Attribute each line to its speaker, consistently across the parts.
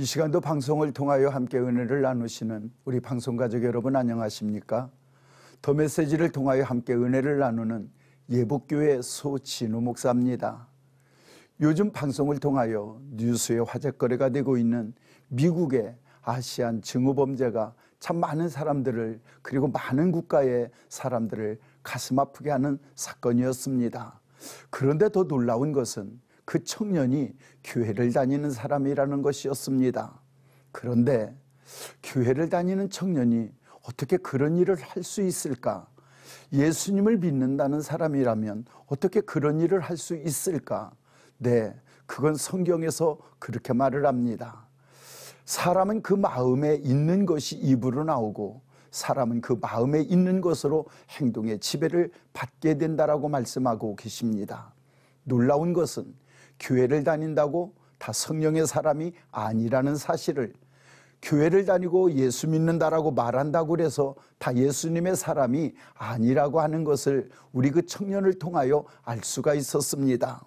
Speaker 1: 이 시간도 방송을 통하여 함께 은혜를 나누시는 우리 방송 가족 여러분 안녕하십니까? 더 메시지를 통하여 함께 은혜를 나누는 예복교회 소진우 목사입니다. 요즘 방송을 통하여 뉴스의 화제거리가 되고 있는 미국의 아시안 증오 범죄가 참 많은 사람들을 그리고 많은 국가의 사람들을 가슴 아프게 하는 사건이었습니다. 그런데 더 놀라운 것은 그 청년이 교회를 다니는 사람이라는 것이었습니다. 그런데 교회를 다니는 청년이 어떻게 그런 일을 할 수 있을까? 예수님을 믿는다는 사람이라면 어떻게 그런 일을 할 수 있을까? 네, 그건 성경에서 그렇게 말을 합니다. 사람은 그 마음에 있는 것이 입으로 나오고 사람은 그 마음에 있는 것으로 행동의 지배를 받게 된다라고 말씀하고 계십니다. 놀라운 것은 교회를 다닌다고 다 성령의 사람이 아니라는 사실을 교회를 다니고 예수 믿는다라고 말한다고 해서다 예수님의 사람이 아니라고 하는 것을 우리 그 청년을 통하여 알 수가 있었습니다.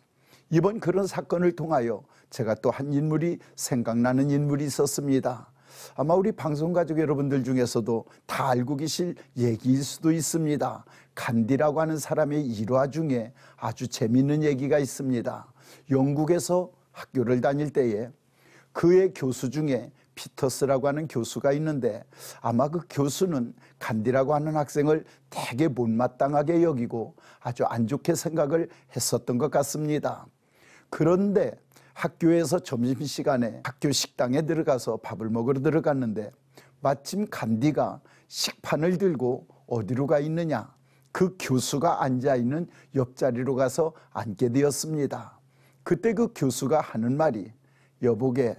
Speaker 1: 이번 그런 사건을 통하여 제가 또 한 인물이 생각나는 인물이 있었습니다. 아마 우리 방송 가족 여러분들 중에서도 다 알고 계실 얘기일 수도 있습니다. 간디라고 하는 사람의 일화 중에 아주 재미있는 얘기가 있습니다. 영국에서 학교를 다닐 때에 그의 교수 중에 피터스라고 하는 교수가 있는데 아마 그 교수는 간디라고 하는 학생을 되게 못마땅하게 여기고 아주 안 좋게 생각을 했었던 것 같습니다. 그런데 학교에서 점심시간에 학교 식당에 들어가서 밥을 먹으러 들어갔는데 마침 간디가 식판을 들고 어디로 가 있느냐 그 교수가 앉아 있는 옆자리로 가서 앉게 되었습니다. 그때 그 교수가 하는 말이 여보게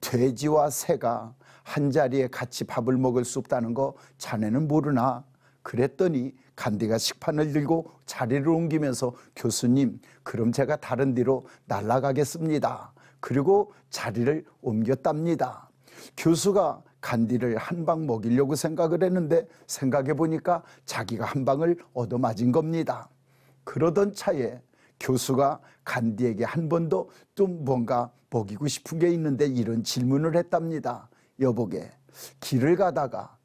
Speaker 1: 돼지와 새가 한 자리에 같이 밥을 먹을 수 없다는 거 자네는 모르나 그랬더니 간디가 식판을 들고 자리를 옮기면서 교수님 그럼 제가 다른 데로 날아가겠습니다. 그리고 자리를 옮겼답니다. 교수가 간디를 한 방 먹이려고 생각을 했는데 생각해 보니까 자기가 한 방을 얻어맞은 겁니다. 그러던 차에 교수가 간디에게 한 번도 좀 뭔가 먹이고 싶은 게 있는데 이런 질문을 했답니다. 여보게 길을 가다가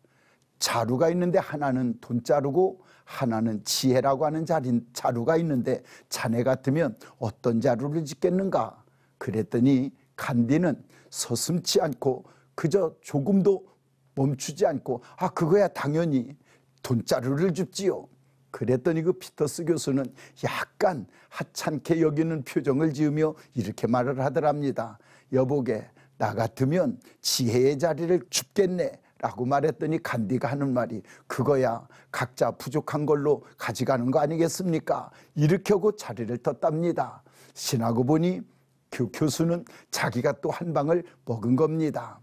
Speaker 1: 자루가 있는데 하나는 돈자루고 하나는 지혜라고 하는 자루가 있는데 자네 같으면 어떤 자루를 짓겠는가? 그랬더니 간디는 서슴치 않고 그저 조금도 멈추지 않고 아 그거야 당연히 돈자루를 줍지요. 그랬더니 그 피터스 교수는 약간 하찮게 여기는 표정을 지으며 이렇게 말을 하더랍니다. 여보게 나 같으면 지혜의 자리를 줍겠네. 라고 말했더니 간디가 하는 말이 그거야 각자 부족한 걸로 가져가는 거 아니겠습니까? 이렇게 하고 자리를 텄답니다. 신하고 보니 교, 교수는 자기가 또 한 방을 먹은 겁니다.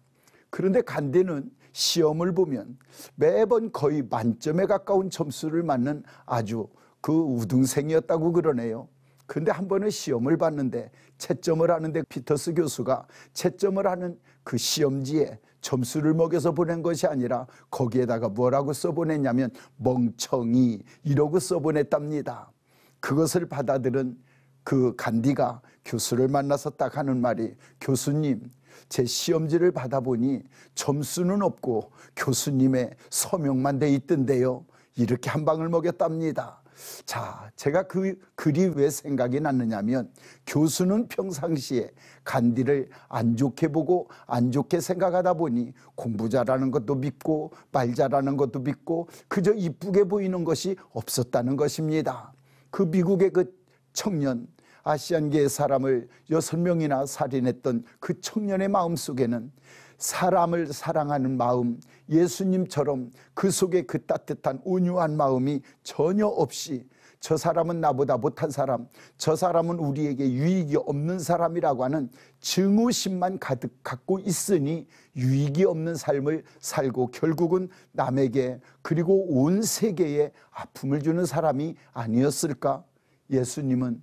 Speaker 1: 그런데 간디는 시험을 보면 매번 거의 만점에 가까운 점수를 맞는 아주 그 우등생이었다고 그러네요. 근데 한 번은 시험을 봤는데 채점을 하는데 피터스 교수가 채점을 하는 그 시험지에 점수를 먹여서 보낸 것이 아니라 거기에다가 뭐라고 써보냈냐면 멍청이 이러고 써보냈답니다. 그것을 받아들은 그 간디가 교수를 만나서 딱 하는 말이 교수님 제 시험지를 받아보니 점수는 없고 교수님의 서명만 돼 있던데요. 이렇게 한 방을 먹였답니다. 자, 제가 그 글이 왜 생각이 났느냐면 교수는 평상시에 간디를 안 좋게 보고 안 좋게 생각하다 보니 공부 잘하는 것도 믿고 말 잘하는 것도 믿고 그저 이쁘게 보이는 것이 없었다는 것입니다. 그 미국의 그 청년 아시안계의 사람을 여섯 명이나 살인했던 그 청년의 마음속에는 사람을 사랑하는 마음, 예수님처럼 그 속에 그 따뜻한 온유한 마음이 전혀 없이 저 사람은 나보다 못한 사람, 저 사람은 우리에게 유익이 없는 사람이라고 하는 증오심만 가득 갖고 있으니 유익이 없는 삶을 살고 결국은 남에게 그리고 온 세계에 아픔을 주는 사람이 아니었을까? 예수님은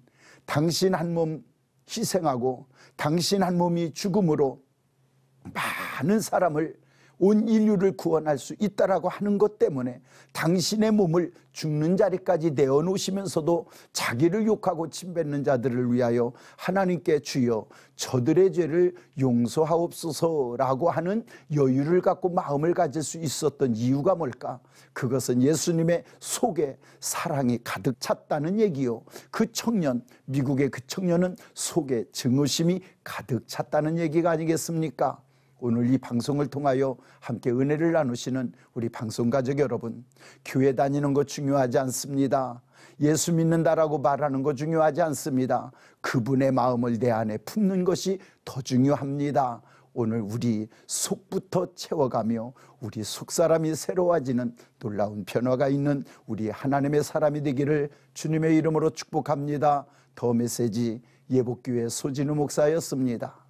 Speaker 1: 당신 한 몸 희생하고 당신 한 몸이 죽음으로 많은 사람을 온 인류를 구원할 수 있다라고 하는 것 때문에 당신의 몸을 죽는 자리까지 내어 놓으시면서도 자기를 욕하고 침뱉는 자들을 위하여 하나님께 주여 저들의 죄를 용서하옵소서라고 하는 여유를 갖고 마음을 가질 수 있었던 이유가 뭘까? 그것은 예수님의 속에 사랑이 가득 찼다는 얘기요. 그 청년, 미국의 그 청년은 속에 증오심이 가득 찼다는 얘기가 아니겠습니까? 오늘 이 방송을 통하여 함께 은혜를 나누시는 우리 방송 가족 여러분, 교회 다니는 거 중요하지 않습니다. 예수 믿는다라고 말하는 거 중요하지 않습니다. 그분의 마음을 내 안에 품는 것이 더 중요합니다. 오늘 우리 속부터 채워가며 우리 속사람이 새로워지는 놀라운 변화가 있는 우리 하나님의 사람이 되기를 주님의 이름으로 축복합니다. 더 메시지 예복교회 소진우 목사였습니다.